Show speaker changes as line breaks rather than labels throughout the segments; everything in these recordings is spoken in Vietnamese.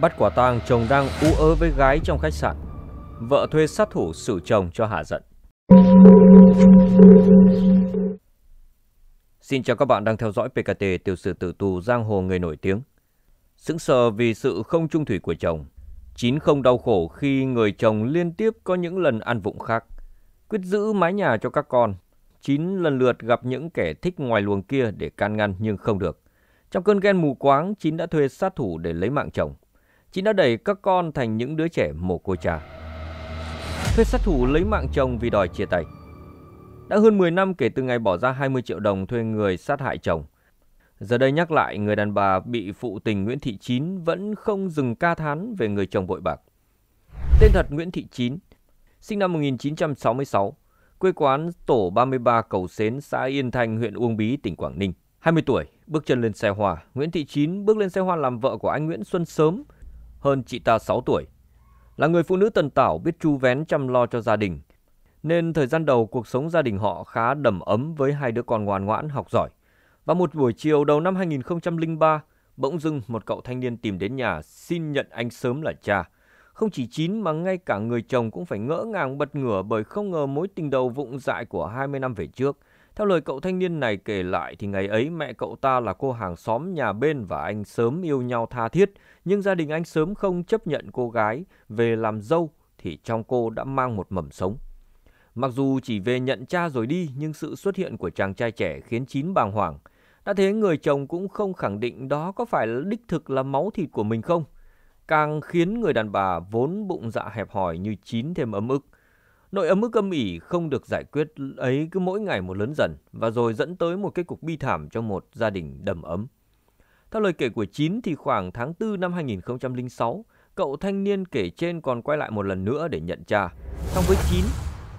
bắt quả tang chồng đang u ớ với gái trong khách sạn. Vợ thuê sát thủ xử chồng cho hạ giận. Xin chào các bạn đang theo dõi PKT tiểu sử tử tù giang hồ người nổi tiếng. Sững sờ vì sự không trung thủy của chồng, chín không đau khổ khi người chồng liên tiếp có những lần ăn vụng khác, quyết giữ mái nhà cho các con. Chín lần lượt gặp những kẻ thích ngoài luồng kia để can ngăn nhưng không được. Trong cơn ghen mù quáng, Chín đã thuê sát thủ để lấy mạng chồng. Chị đã đẩy các con thành những đứa trẻ mồ côi cha. Thuê sát thủ lấy mạng chồng vì đòi chia tay. Đã hơn 10 năm kể từ ngày bỏ ra 20 triệu đồng thuê người sát hại chồng. Giờ đây nhắc lại người đàn bà bị phụ tình Nguyễn Thị Chín vẫn không dừng ca thán về người chồng bội bạc. Tên thật Nguyễn Thị Chín, sinh năm 1966, quê quán tổ 33 Cầu Xến, xã Yên Thành, huyện Uông Bí, tỉnh Quảng Ninh. 20 tuổi, bước chân lên xe hoa, Nguyễn Thị Chín bước lên xe hoa làm vợ của anh Nguyễn Xuân Sớm, hơn chị ta 6 tuổi. Là người phụ nữ tần tảo biết chu vén chăm lo cho gia đình, nên thời gian đầu cuộc sống gia đình họ khá đầm ấm với hai đứa con ngoan ngoãn học giỏi. Và một buổi chiều đầu năm 2003, bỗng dưng một cậu thanh niên tìm đến nhà xin nhận anh sớm là cha. Không chỉ chín mà ngay cả người chồng cũng phải ngỡ ngàng bật ngửa bởi không ngờ mối tình đầu vụng dại của 20 năm về trước – theo lời cậu thanh niên này kể lại thì ngày ấy mẹ cậu ta là cô hàng xóm nhà bên và anh sớm yêu nhau tha thiết, nhưng gia đình anh sớm không chấp nhận cô gái về làm dâu thì trong cô đã mang một mầm sống. Mặc dù chỉ về nhận cha rồi đi nhưng sự xuất hiện của chàng trai trẻ khiến Chín bàng hoàng. Đã thế người chồng cũng không khẳng định đó có phải đích thực là máu thịt của mình không. Càng khiến người đàn bà vốn bụng dạ hẹp hòi như Chín thêm ấm ức nội ấm ức âm ỉ không được giải quyết ấy cứ mỗi ngày một lớn dần và rồi dẫn tới một kết cục bi thảm cho một gia đình đầm ấm. Theo lời kể của Chín thì khoảng tháng 4 năm 2006, cậu thanh niên kể trên còn quay lại một lần nữa để nhận cha. Song với Chín,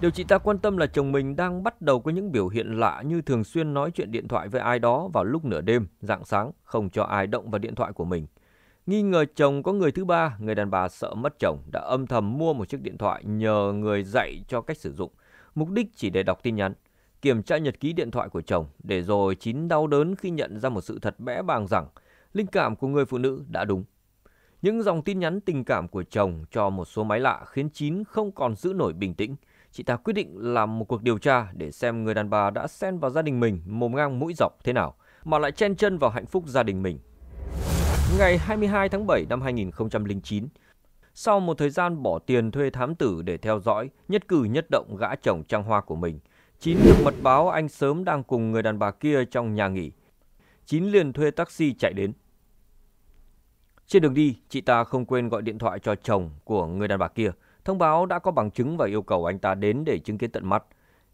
điều chị ta quan tâm là chồng mình đang bắt đầu có những biểu hiện lạ như thường xuyên nói chuyện điện thoại với ai đó vào lúc nửa đêm, rạng sáng, không cho ai động vào điện thoại của mình – Nghi ngờ chồng có người thứ ba, người đàn bà sợ mất chồng đã âm thầm mua một chiếc điện thoại nhờ người dạy cho cách sử dụng. Mục đích chỉ để đọc tin nhắn, kiểm tra nhật ký điện thoại của chồng để rồi chín đau đớn khi nhận ra một sự thật bẽ bàng rằng linh cảm của người phụ nữ đã đúng. Những dòng tin nhắn tình cảm của chồng cho một số máy lạ khiến Chín không còn giữ nổi bình tĩnh. Chị ta quyết định làm một cuộc điều tra để xem người đàn bà đã xen vào gia đình mình mồm ngang mũi dọc thế nào, mà lại chen chân vào hạnh phúc gia đình mình Ngày 22 tháng 7 năm 2009, sau một thời gian bỏ tiền thuê thám tử để theo dõi, nhất cử nhất động gã chồng trang hoa của mình, Chín được mật báo anh sớm đang cùng người đàn bà kia trong nhà nghỉ. Chín liền thuê taxi chạy đến. Trên đường đi, chị ta không quên gọi điện thoại cho chồng của người đàn bà kia, thông báo đã có bằng chứng và yêu cầu anh ta đến để chứng kiến tận mắt.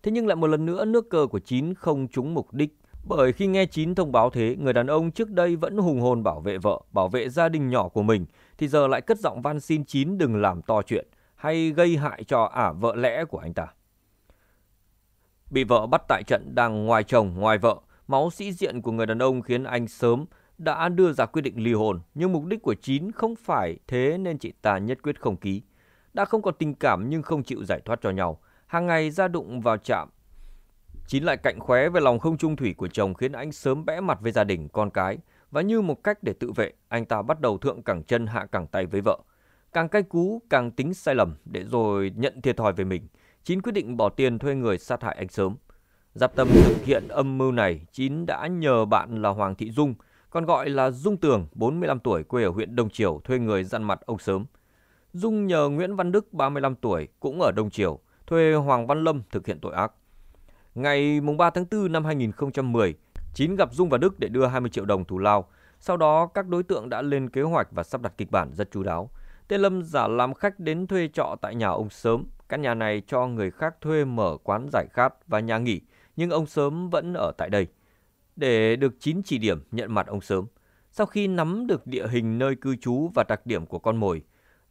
Thế nhưng lại một lần nữa nước cờ của Chín không trúng mục đích. Bởi khi nghe Chín thông báo thế, người đàn ông trước đây vẫn hùng hồn bảo vệ vợ, bảo vệ gia đình nhỏ của mình, thì giờ lại cất giọng van xin Chín đừng làm to chuyện hay gây hại cho ả à, vợ lẽ của anh ta. Bị vợ bắt tại trận đang ngoài chồng, ngoài vợ, máu sĩ diện của người đàn ông khiến anh sớm đã đưa ra quyết định ly hôn, nhưng mục đích của Chín không phải thế nên chị ta nhất quyết không ký. Đã không còn tình cảm nhưng không chịu giải thoát cho nhau, hàng ngày ra đụng vào chạm Chín lại cạnh khóe về lòng không trung thủy của chồng khiến anh sớm bẽ mặt với gia đình, con cái. Và như một cách để tự vệ, anh ta bắt đầu thượng cẳng chân hạ cẳng tay với vợ. Càng cay cú, càng tính sai lầm để rồi nhận thiệt thòi về mình. Chín quyết định bỏ tiền thuê người sát hại anh sớm. Giáp tâm thực hiện âm mưu này, Chín đã nhờ bạn là Hoàng Thị Dung, còn gọi là Dung Tường, 45 tuổi, quê ở huyện Đông Triều, thuê người dăn mặt ông sớm. Dung nhờ Nguyễn Văn Đức, 35 tuổi, cũng ở Đông Triều, thuê Hoàng Văn Lâm thực hiện tội ác. Ngày 3 tháng 4 năm 2010, Chín gặp Dung và Đức để đưa 20 triệu đồng thù lao. Sau đó, các đối tượng đã lên kế hoạch và sắp đặt kịch bản rất chú đáo. Tên Lâm giả làm khách đến thuê trọ tại nhà ông Sớm. Căn nhà này cho người khác thuê mở quán giải khát và nhà nghỉ, nhưng ông Sớm vẫn ở tại đây. Để được chín chỉ điểm nhận mặt ông Sớm, sau khi nắm được địa hình nơi cư trú và đặc điểm của con mồi,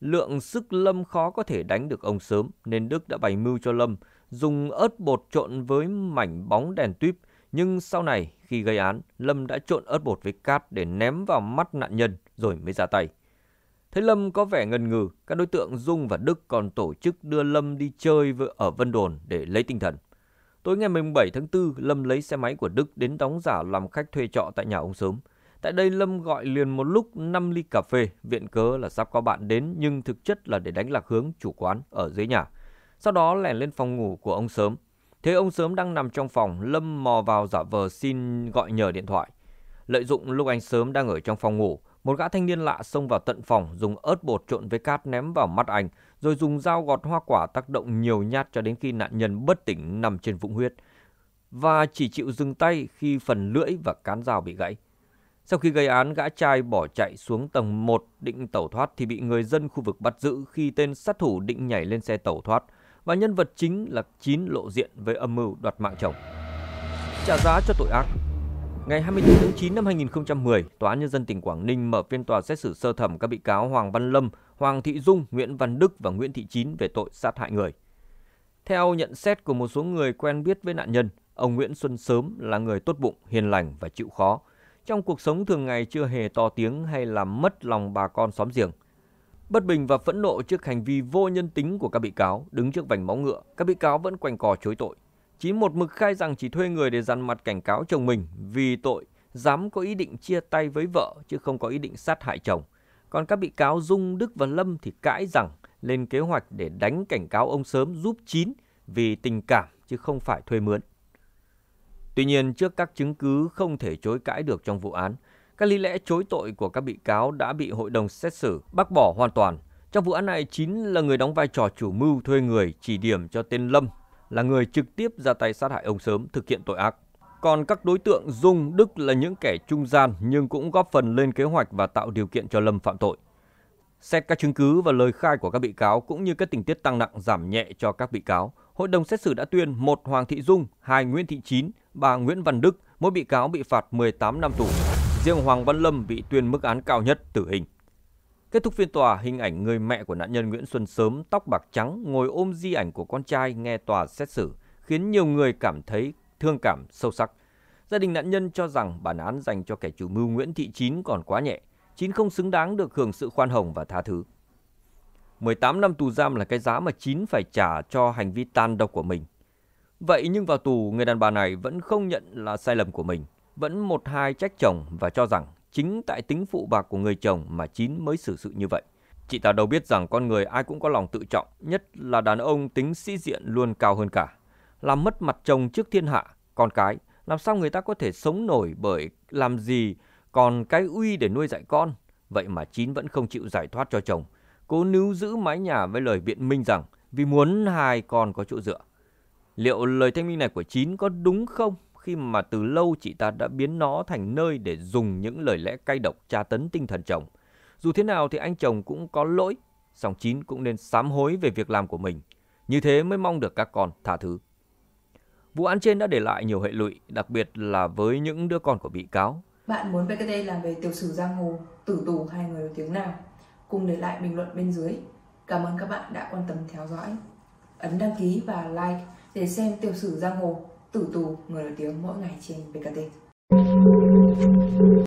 lượng sức Lâm khó có thể đánh được ông Sớm nên Đức đã bày mưu cho Lâm – dùng ớt bột trộn với mảnh bóng đèn tuyếp, nhưng sau này khi gây án, Lâm đã trộn ớt bột với cát để ném vào mắt nạn nhân rồi mới ra tay. Thấy Lâm có vẻ ngần ngừ, các đối tượng Dung và Đức còn tổ chức đưa Lâm đi chơi ở Vân Đồn để lấy tinh thần. Tối ngày 17 tháng 4, Lâm lấy xe máy của Đức đến đóng giả làm khách thuê trọ tại nhà ông sớm. Tại đây Lâm gọi liền một lúc 5 ly cà phê, viện cớ là sắp có bạn đến nhưng thực chất là để đánh lạc hướng chủ quán ở dưới nhà sau đó lẻn lên phòng ngủ của ông Sớm. Thế ông Sớm đang nằm trong phòng, Lâm mò vào giả vờ xin gọi nhờ điện thoại. Lợi dụng lúc anh Sớm đang ở trong phòng ngủ, một gã thanh niên lạ xông vào tận phòng dùng ớt bột trộn với cát ném vào mắt anh, rồi dùng dao gọt hoa quả tác động nhiều nhát cho đến khi nạn nhân bất tỉnh nằm trên vũng huyết và chỉ chịu dừng tay khi phần lưỡi và cán dao bị gãy. Sau khi gây án, gã trai bỏ chạy xuống tầng 1 định tẩu thoát thì bị người dân khu vực bắt giữ khi tên sát thủ định nhảy lên xe tẩu thoát và nhân vật chính là Chín lộ diện với âm mưu đoạt mạng chồng. Trả giá cho tội ác Ngày 24 tháng 9 năm 2010, Tòa án Nhân dân tỉnh Quảng Ninh mở phiên tòa xét xử sơ thẩm các bị cáo Hoàng Văn Lâm, Hoàng Thị Dung, Nguyễn Văn Đức và Nguyễn Thị Chín về tội sát hại người. Theo nhận xét của một số người quen biết với nạn nhân, ông Nguyễn Xuân Sớm là người tốt bụng, hiền lành và chịu khó. Trong cuộc sống thường ngày chưa hề to tiếng hay làm mất lòng bà con xóm giềng – Bất bình và phẫn nộ trước hành vi vô nhân tính của các bị cáo đứng trước vành máu ngựa, các bị cáo vẫn quanh cò chối tội. Chín một mực khai rằng chỉ thuê người để dằn mặt cảnh cáo chồng mình vì tội dám có ý định chia tay với vợ chứ không có ý định sát hại chồng. Còn các bị cáo Dung, Đức và Lâm thì cãi rằng lên kế hoạch để đánh cảnh cáo ông sớm giúp Chín vì tình cảm chứ không phải thuê mướn. Tuy nhiên, trước các chứng cứ không thể chối cãi được trong vụ án, các lý lẽ chối tội của các bị cáo đã bị hội đồng xét xử bác bỏ hoàn toàn. Trong vụ án này, Chín là người đóng vai trò chủ mưu thuê người chỉ điểm cho tên Lâm, là người trực tiếp ra tay sát hại ông Sớm thực hiện tội ác. Còn các đối tượng Dung, Đức là những kẻ trung gian nhưng cũng góp phần lên kế hoạch và tạo điều kiện cho Lâm phạm tội. Xét các chứng cứ và lời khai của các bị cáo cũng như các tình tiết tăng nặng giảm nhẹ cho các bị cáo, hội đồng xét xử đã tuyên một Hoàng Thị Dung, hai Nguyễn Thị Chín, ba Nguyễn Văn Đức, mỗi bị cáo bị phạt 18 năm tù. Riêng Hoàng Văn Lâm bị tuyên mức án cao nhất tử hình. Kết thúc phiên tòa, hình ảnh người mẹ của nạn nhân Nguyễn Xuân Sớm tóc bạc trắng ngồi ôm di ảnh của con trai nghe tòa xét xử khiến nhiều người cảm thấy thương cảm sâu sắc. Gia đình nạn nhân cho rằng bản án dành cho kẻ chủ mưu Nguyễn Thị Chín còn quá nhẹ, Chín không xứng đáng được hưởng sự khoan hồng và tha thứ. 18 năm tù giam là cái giá mà Chín phải trả cho hành vi tan độc của mình. Vậy nhưng vào tù, người đàn bà này vẫn không nhận là sai lầm của mình vẫn một hai trách chồng và cho rằng chính tại tính phụ bạc của người chồng mà Chín mới xử sự như vậy. Chị ta đâu biết rằng con người ai cũng có lòng tự trọng, nhất là đàn ông tính sĩ diện luôn cao hơn cả. Làm mất mặt chồng trước thiên hạ, con cái, làm sao người ta có thể sống nổi bởi làm gì còn cái uy để nuôi dạy con. Vậy mà Chín vẫn không chịu giải thoát cho chồng. Cố níu giữ mái nhà với lời biện minh rằng vì muốn hai con có chỗ dựa. Liệu lời thanh minh này của Chín có đúng không? khi mà từ lâu chị ta đã biến nó thành nơi để dùng những lời lẽ cay độc tra tấn tinh thần chồng. Dù thế nào thì anh chồng cũng có lỗi, song Chín cũng nên sám hối về việc làm của mình. Như thế mới mong được các con tha thứ. Vụ án trên đã để lại nhiều hệ lụy, đặc biệt là với những đứa con của bị cáo. Bạn muốn VKT làm về tiểu sử giang hồ, tử tù hay người nổi tiếng nào? Cùng để lại bình luận bên dưới. Cảm ơn các bạn đã quan tâm theo dõi. Ấn đăng ký và like để xem tiểu sử giang hồ tử tù người nổi tiếng mỗi ngày trên BKT